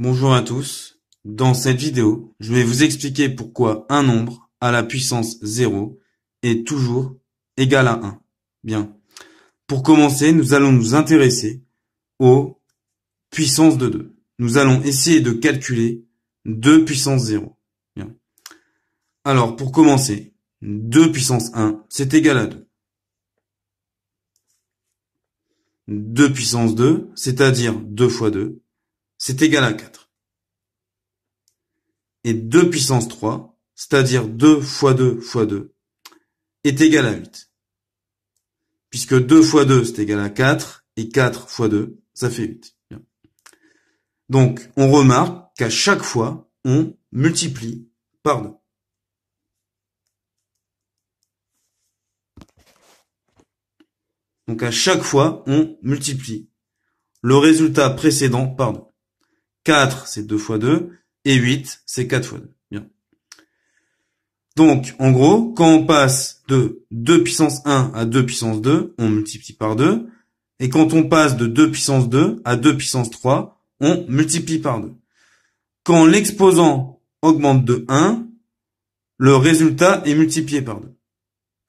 Bonjour à tous, dans cette vidéo, je vais vous expliquer pourquoi un nombre à la puissance 0 est toujours égal à 1. Bien. Pour commencer, nous allons nous intéresser aux puissances de 2. Nous allons essayer de calculer 2 puissance 0. Bien. Alors, pour commencer, 2 puissance 1, c'est égal à 2. 2 puissance 2, c'est-à-dire 2 fois 2, c'est égal à 4. Et 2 puissance 3, c'est-à-dire 2 fois 2 fois 2, est égal à 8. Puisque 2 fois 2, c'est égal à 4, et 4 fois 2, ça fait 8. Donc, on remarque qu'à chaque fois, on multiplie par 2. Donc à chaque fois, on multiplie le résultat précédent par 2. 4, c'est 2 fois 2. Et 8, c'est 4 fois 2. Bien. Donc, en gros, quand on passe de 2 puissance 1 à 2 puissance 2, on multiplie par 2. Et quand on passe de 2 puissance 2 à 2 puissance 3, on multiplie par 2. Quand l'exposant augmente de 1, le résultat est multiplié par 2.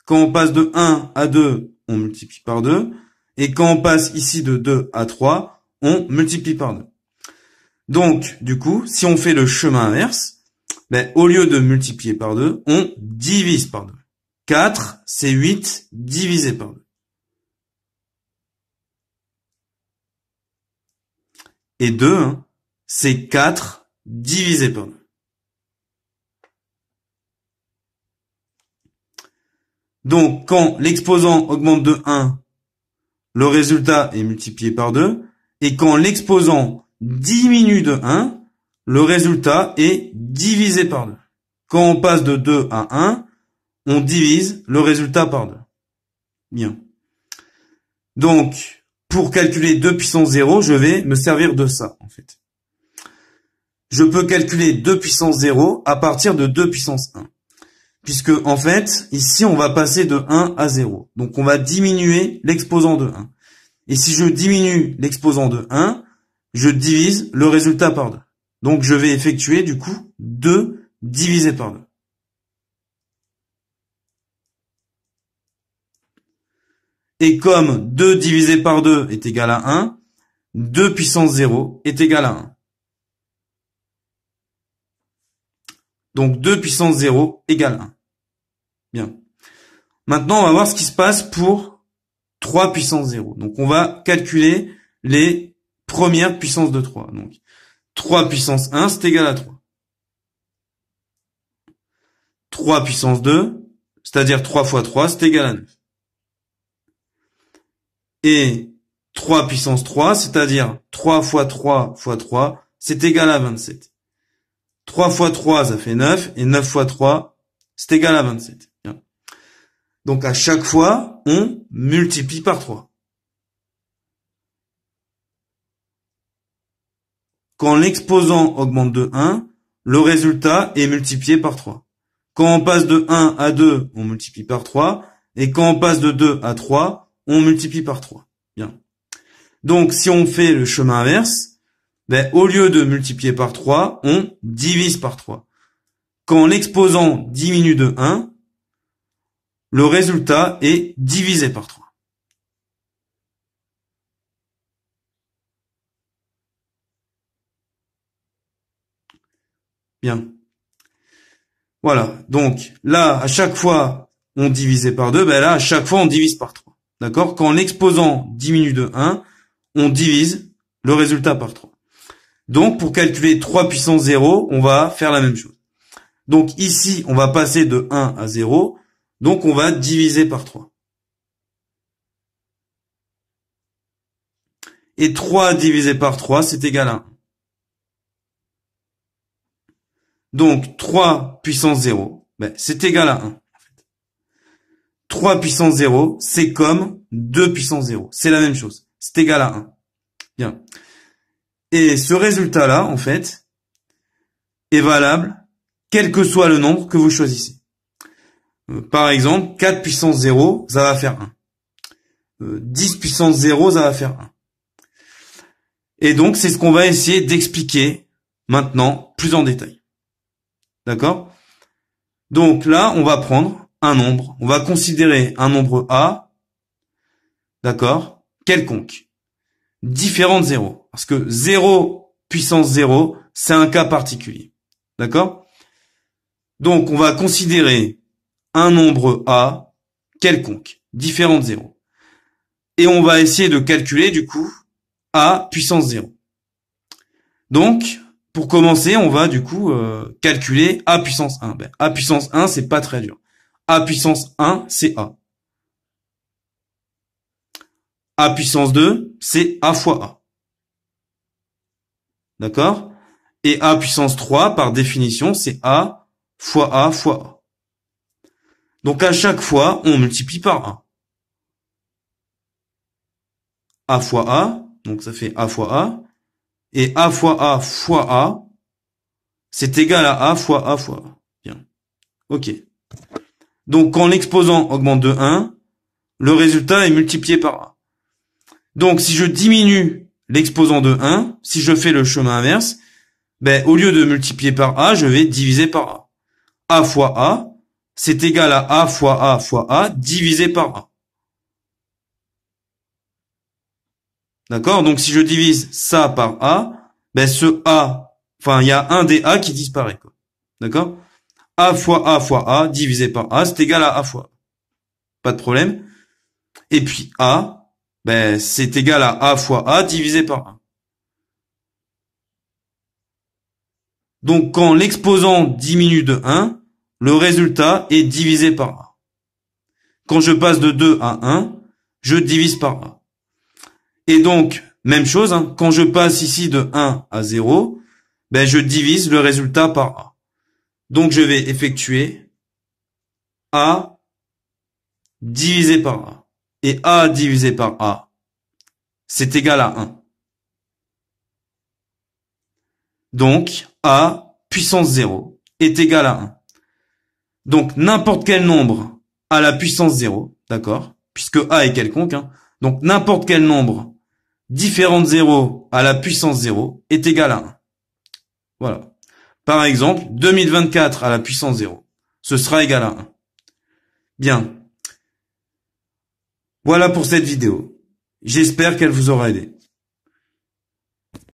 Quand on passe de 1 à 2, on multiplie par 2. Et quand on passe ici de 2 à 3, on multiplie par 2. Donc, du coup, si on fait le chemin inverse, ben, au lieu de multiplier par 2, on divise par 2. 4, c'est 8 divisé par 2. Et 2, hein, c'est 4 divisé par 2. Donc, quand l'exposant augmente de 1, le résultat est multiplié par 2. Et quand l'exposant diminue de 1, le résultat est divisé par 2. Quand on passe de 2 à 1, on divise le résultat par 2. Bien. Donc, pour calculer 2 puissance 0, je vais me servir de ça, en fait. Je peux calculer 2 puissance 0 à partir de 2 puissance 1. Puisque, en fait, ici, on va passer de 1 à 0. Donc, on va diminuer l'exposant de 1. Et si je diminue l'exposant de 1, je divise le résultat par 2. Donc je vais effectuer du coup 2 divisé par 2. Et comme 2 divisé par 2 est égal à 1, 2 puissance 0 est égal à 1. Donc 2 puissance 0 égale 1. Bien. Maintenant, on va voir ce qui se passe pour 3 puissance 0. Donc on va calculer les première puissance de 3. Donc 3 puissance 1, c'est égal à 3. 3 puissance 2, c'est-à-dire 3 fois 3, c'est égal à 9. Et 3 puissance 3, c'est-à-dire 3 fois 3 fois 3, c'est égal à 27. 3 fois 3, ça fait 9, et 9 fois 3, c'est égal à 27. Donc à chaque fois, on multiplie par 3. Quand l'exposant augmente de 1, le résultat est multiplié par 3. Quand on passe de 1 à 2, on multiplie par 3. Et quand on passe de 2 à 3, on multiplie par 3. Bien. Donc, si on fait le chemin inverse, ben, au lieu de multiplier par 3, on divise par 3. Quand l'exposant diminue de 1, le résultat est divisé par 3. Bien. Voilà. Donc là, à chaque fois, on divisait par 2. Ben là, à chaque fois, on divise par 3. D'accord Quand l'exposant diminue de 1, on divise le résultat par 3. Donc, pour calculer 3 puissance 0, on va faire la même chose. Donc ici, on va passer de 1 à 0. Donc, on va diviser par 3. Et 3 divisé par 3, c'est égal à 1. Donc 3 puissance 0, ben, c'est égal à 1. 3 puissance 0, c'est comme 2 puissance 0. C'est la même chose. C'est égal à 1. Bien. Et ce résultat-là, en fait, est valable quel que soit le nombre que vous choisissez. Euh, par exemple, 4 puissance 0, ça va faire 1. 10 euh, puissance 0, ça va faire 1. Et donc, c'est ce qu'on va essayer d'expliquer maintenant plus en détail. D'accord Donc là, on va prendre un nombre. On va considérer un nombre A, d'accord Quelconque. Différent de 0. Parce que 0 puissance 0, c'est un cas particulier. D'accord Donc, on va considérer un nombre A quelconque, différent de 0. Et on va essayer de calculer, du coup, A puissance 0. Donc, pour commencer, on va du coup euh, calculer A puissance 1. Ben, A puissance 1, c'est pas très dur. A puissance 1, c'est A. A puissance 2, c'est A fois A. D'accord Et A puissance 3, par définition, c'est A fois A fois A. Donc à chaque fois, on multiplie par A A fois A, donc ça fait A fois A. Et A fois A fois A, c'est égal à A fois A fois A. Bien. OK. Donc, quand l'exposant augmente de 1, le résultat est multiplié par A. Donc, si je diminue l'exposant de 1, si je fais le chemin inverse, ben, au lieu de multiplier par A, je vais diviser par A. A fois A, c'est égal à A fois A fois A divisé par A. D'accord Donc si je divise ça par A, ben ce A, enfin il y a un des A qui disparaît. D'accord A fois A fois A divisé par A, c'est égal à A fois A. Pas de problème. Et puis A, ben c'est égal à A fois A divisé par A. Donc quand l'exposant diminue de 1, le résultat est divisé par A. Quand je passe de 2 à 1, je divise par A. Et donc, même chose, hein, quand je passe ici de 1 à 0, ben je divise le résultat par A. Donc je vais effectuer A divisé par A. Et A divisé par A, c'est égal à 1. Donc A puissance 0 est égal à 1. Donc n'importe quel nombre à la puissance 0, d'accord Puisque A est quelconque. Hein. donc n'importe quel nombre Différente 0 à la puissance 0 est égal à 1. Voilà. Par exemple, 2024 à la puissance 0, ce sera égal à 1. Bien. Voilà pour cette vidéo. J'espère qu'elle vous aura aidé.